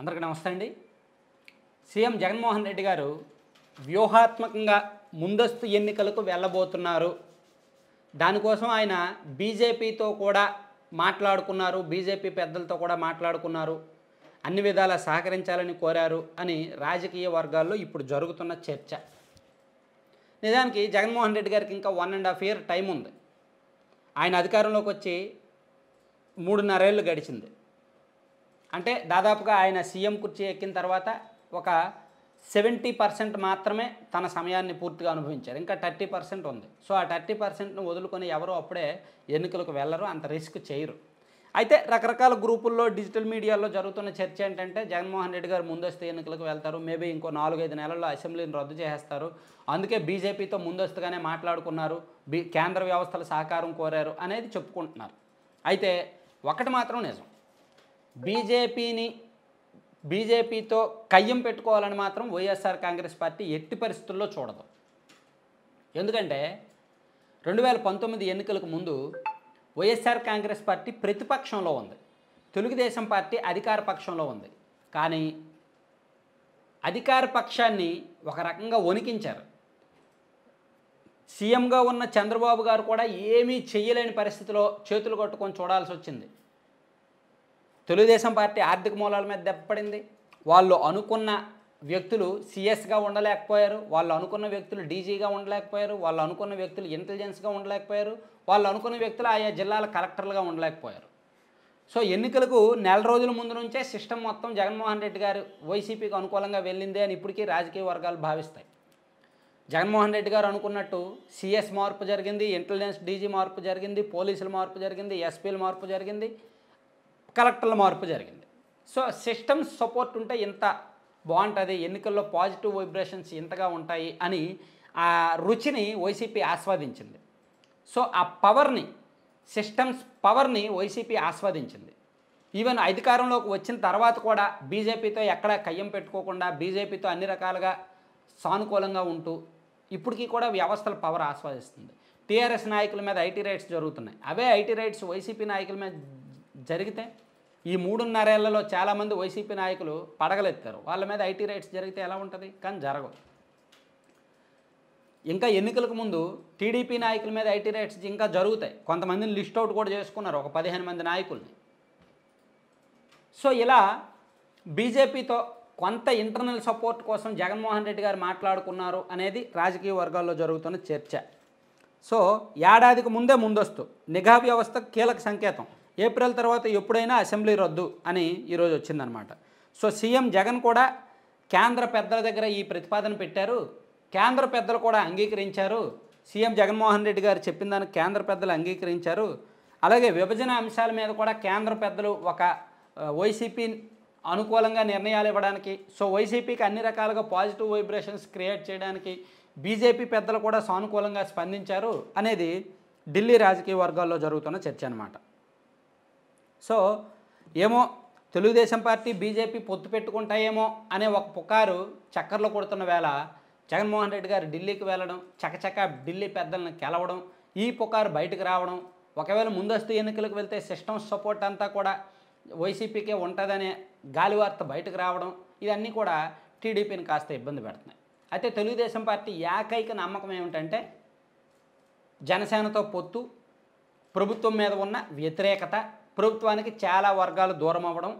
అందరికీ నమస్తే అండి సీఎం జగన్మోహన్ రెడ్డి గారు వ్యూహాత్మకంగా ముందస్తు ఎన్నికలకు వెళ్ళబోతున్నారు దానికోసం ఆయన బీజేపీతో కూడా మాట్లాడుకున్నారు బీజేపీ పెద్దలతో కూడా మాట్లాడుకున్నారు అన్ని విధాలా సహకరించాలని కోరారు అని రాజకీయ వర్గాల్లో ఇప్పుడు జరుగుతున్న చర్చ నిజానికి జగన్మోహన్ రెడ్డి గారికి ఇంకా one and half year time ఉంది ఆయన అధికారంలోకి వచ్చి మూడున్నరేళ్ళు గడిచింది అంటే దాదాపుగా ఆయన సీఎం కుర్చీ ఎక్కిన తర్వాత ఒక సెవెంటీ పర్సెంట్ మాత్రమే తన సమయాన్ని పూర్తిగా అనుభవించారు ఇంకా థర్టీ పర్సెంట్ ఉంది సో ఆ థర్టీ పర్సెంట్ను వదులుకొని ఎవరు అప్పుడే ఎన్నికలకు వెళ్ళరు అంత రిస్క్ చేయరు అయితే రకరకాల గ్రూపుల్లో డిజిటల్ మీడియాలో జరుగుతున్న చర్చ ఏంటంటే జగన్మోహన్ రెడ్డి గారు ముందస్తు ఎన్నికలకు వెళ్తారు మేబీ ఇంకో నాలుగైదు నెలల్లో అసెంబ్లీని రద్దు చేసేస్తారు అందుకే బీజేపీతో ముందస్తుగానే మాట్లాడుకున్నారు కేంద్ర వ్యవస్థల సహకారం కోరారు అనేది చెప్పుకుంటున్నారు అయితే ఒకటి మాత్రం నిజం బీజేపీని బీజేపీతో కయ్యం పెట్టుకోవాలని మాత్రం వైఎస్ఆర్ కాంగ్రెస్ పార్టీ ఎట్టి పరిస్థితుల్లో చూడదు ఎందుకంటే రెండు వేల పంతొమ్మిది ఎన్నికలకు ముందు వైఎస్ఆర్ కాంగ్రెస్ పార్టీ ప్రతిపక్షంలో ఉంది తెలుగుదేశం పార్టీ అధికార పక్షంలో ఉంది కానీ అధికార పక్షాన్ని ఒక రకంగా వణికించారు సీఎంగా ఉన్న చంద్రబాబు గారు కూడా ఏమీ చేయలేని పరిస్థితిలో చేతులు కొట్టుకొని చూడాల్సి వచ్చింది తెలుగుదేశం పార్టీ ఆర్థిక మూలాల మీద దెబ్బపడింది వాళ్ళు అనుకున్న వ్యక్తులు సిఎస్గా ఉండలేకపోయారు వాళ్ళు అనుకున్న వ్యక్తులు డీజీగా ఉండలేకపోయారు వాళ్ళు అనుకున్న వ్యక్తులు ఇంటెలిజెన్స్గా ఉండలేకపోయారు వాళ్ళు అనుకున్న వ్యక్తులు ఆయా జిల్లాల కలెక్టర్లుగా ఉండలేకపోయారు సో ఎన్నికలకు నెల రోజుల ముందు నుంచే సిస్టమ్ మొత్తం జగన్మోహన్ రెడ్డి గారు వైసీపీకి అనుకూలంగా వెళ్ళిందే అని ఇప్పటికీ రాజకీయ వర్గాలు భావిస్తాయి జగన్మోహన్ రెడ్డి గారు అనుకున్నట్టు సిఎస్ మార్పు జరిగింది ఇంటెలిజెన్స్ డీజీ మార్పు జరిగింది పోలీసుల మార్పు జరిగింది ఎస్పీల మార్పు జరిగింది కలెక్టర్ల మార్పు జరిగింది సో సిస్టమ్ సపోర్ట్ ఉంటే ఇంత బాగుంటుంది ఎన్నికల్లో పాజిటివ్ వైబ్రేషన్స్ ఇంతగా ఉంటాయి అని ఆ రుచిని వైసీపీ ఆస్వాదించింది సో ఆ పవర్ని సిస్టమ్స్ పవర్ని వైసీపీ ఆస్వాదించింది ఈవెన్ అధికారంలోకి వచ్చిన తర్వాత కూడా బీజేపీతో ఎక్కడ కయ్యం పెట్టుకోకుండా బీజేపీతో అన్ని రకాలుగా సానుకూలంగా ఉంటూ ఇప్పటికీ కూడా వ్యవస్థల పవర్ ఆస్వాదిస్తుంది టీఆర్ఎస్ నాయకుల మీద ఐటీ రైట్స్ జరుగుతున్నాయి అవే ఐటీ రైట్స్ వైసీపీ నాయకుల మీద జరిగితే ఈ మూడున్నరేళ్లలో చాలామంది వైసీపీ నాయకులు పడగలెత్తారు వాళ్ళ మీద ఐటీ రైట్స్ జరిగితే ఎలా ఉంటుంది కానీ జరగవు ఇంకా ఎన్నికలకు ముందు టీడీపీ నాయకుల మీద ఐటీ రైట్స్ ఇంకా జరుగుతాయి కొంతమందిని లిస్ట్ అవుట్ కూడా చేసుకున్నారు ఒక పదిహేను మంది నాయకుల్ని సో ఇలా బీజేపీతో కొంత ఇంటర్నల్ సపోర్ట్ కోసం జగన్మోహన్ రెడ్డి గారు మాట్లాడుకున్నారు అనేది రాజకీయ వర్గాల్లో జరుగుతున్న చర్చ సో ఏడాదికి ముందే ముందస్తు నిఘా వ్యవస్థ కీలక సంకేతం ఏప్రిల్ తర్వాత ఎప్పుడైనా అసెంబ్లీ రద్దు అని ఈరోజు వచ్చిందనమాట సో సీఎం జగన్ కూడా కేంద్ర పెద్దల దగ్గర ఈ ప్రతిపాదన పెట్టారు కేంద్ర పెద్దలు కూడా అంగీకరించారు సీఎం జగన్మోహన్ రెడ్డి గారు చెప్పిన దానికి కేంద్ర పెద్దలు అంగీకరించారు అలాగే విభజన అంశాల మీద కూడా కేంద్ర పెద్దలు ఒక వైసీపీ అనుకూలంగా నిర్ణయాలు ఇవ్వడానికి సో వైసీపీకి అన్ని రకాలుగా పాజిటివ్ వైబ్రేషన్స్ క్రియేట్ చేయడానికి బీజేపీ పెద్దలు కూడా సానుకూలంగా స్పందించారు అనేది ఢిల్లీ రాజకీయ వర్గాల్లో జరుగుతున్న చర్చ అనమాట సో ఏమో తెలుగుదేశం పార్టీ బీజేపీ పొత్తు పెట్టుకుంటాయేమో అనే ఒక పుకారు చక్కర్లో కొడుతున్న వేళ జగన్మోహన్ రెడ్డి గారు ఢిల్లీకి వెళ్ళడం చకచక ఢిల్లీ పెద్దలను కెలవడం ఈ పుకారు బయటకు రావడం ఒకవేళ ముందస్తు ఎన్నికలకు వెళ్తే సిస్టమ్ సపోర్ట్ అంతా కూడా వైసీపీకే ఉంటుందనే గాలివార్త బయటకు రావడం ఇవన్నీ కూడా టీడీపీని కాస్త ఇబ్బంది పెడుతున్నాయి అయితే తెలుగుదేశం పార్టీ ఏకైక నమ్మకం ఏమిటంటే జనసేనతో పొత్తు ప్రభుత్వం మీద ఉన్న వ్యతిరేకత ప్రభుత్వానికి చాలా వర్గాలు దూరం అవ్వడం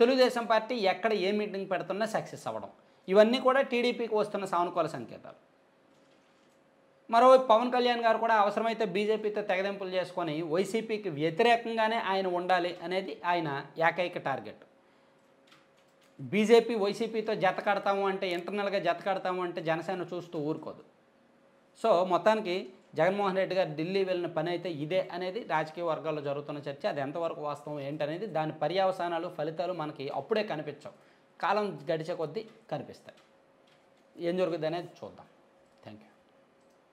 తెలుగుదేశం పార్టీ ఎక్కడ ఏ మీటింగ్ పెడుతున్నా సక్సెస్ అవ్వడం ఇవన్నీ కూడా టీడీపీకి వస్తున్న సానుకూల సంకేతాలు మరోవైపు పవన్ కళ్యాణ్ గారు కూడా అవసరమైతే బీజేపీతో తెగదింపులు చేసుకొని వైసీపీకి వ్యతిరేకంగానే ఆయన ఉండాలి అనేది ఆయన ఏకైక టార్గెట్ బీజేపీ వైసీపీతో జత కడతాము అంటే ఇంటర్నల్గా జత కడతాము అంటే జనసేన చూస్తూ ఊరుకోదు సో మొత్తానికి జగన్మోహన్ రెడ్డి గారు ఢిల్లీ వెళ్ళిన పని అయితే ఇదే అనేది రాజకీయ వర్గాల్లో జరుగుతున్న చర్చ అది ఎంతవరకు వాస్తవం ఏంటనేది దాని పర్యావసానాలు ఫలితాలు మనకి అప్పుడే కనిపించవు కాలం గడిచే కొద్దీ కనిపిస్తాయి ఏం జరుగుద్ది అనేది చూద్దాం థ్యాంక్ యూ